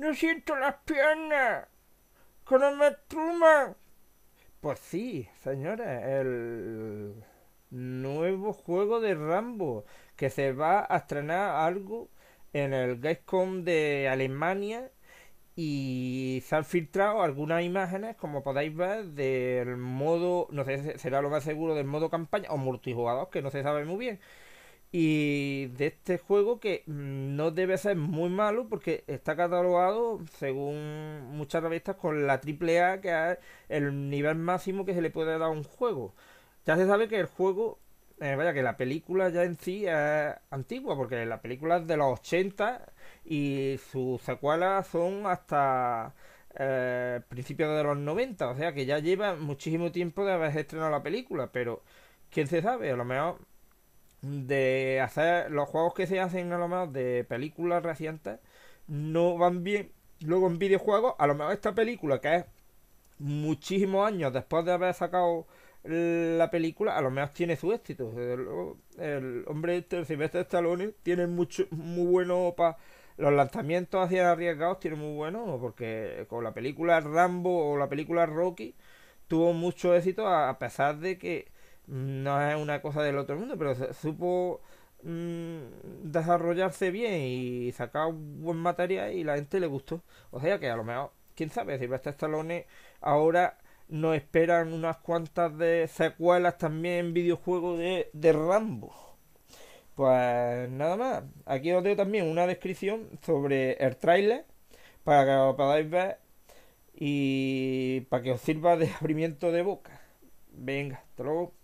No siento las piernas. con me truman. Pues sí, señora, el nuevo juego de Rambo que se va a estrenar algo en el Gamescom de Alemania y se han filtrado algunas imágenes, como podéis ver, del modo, no sé, será lo más seguro del modo campaña o multijugador, que no se sabe muy bien y de este juego que mm, no debe ser muy malo porque está catalogado según muchas revistas con la triple A que es el nivel máximo que se le puede dar a un juego ya se sabe que el juego eh, vaya que la película ya en sí es antigua porque la película es de los 80 y sus secuelas son hasta eh, principios de los 90 o sea que ya lleva muchísimo tiempo de haber estrenado la película pero quién se sabe a lo mejor de hacer los juegos que se hacen a lo mejor de películas recientes no van bien luego en videojuegos a lo mejor esta película que es muchísimos años después de haber sacado la película a lo mejor tiene su éxito el, el hombre este Silvestre Stallone tiene mucho muy bueno para los lanzamientos hacia arriesgados tiene muy bueno porque con la película Rambo o la película Rocky tuvo mucho éxito a pesar de que no es una cosa del otro mundo, pero supo mm, desarrollarse bien y sacar buen material y la gente le gustó. O sea que a lo mejor, quién sabe, si estar ahora nos esperan unas cuantas de secuelas también en videojuegos de, Rambo. Pues nada más, aquí os dejo también una descripción sobre el trailer para que lo podáis ver y para que os sirva de abrimiento de boca. Venga, hasta luego.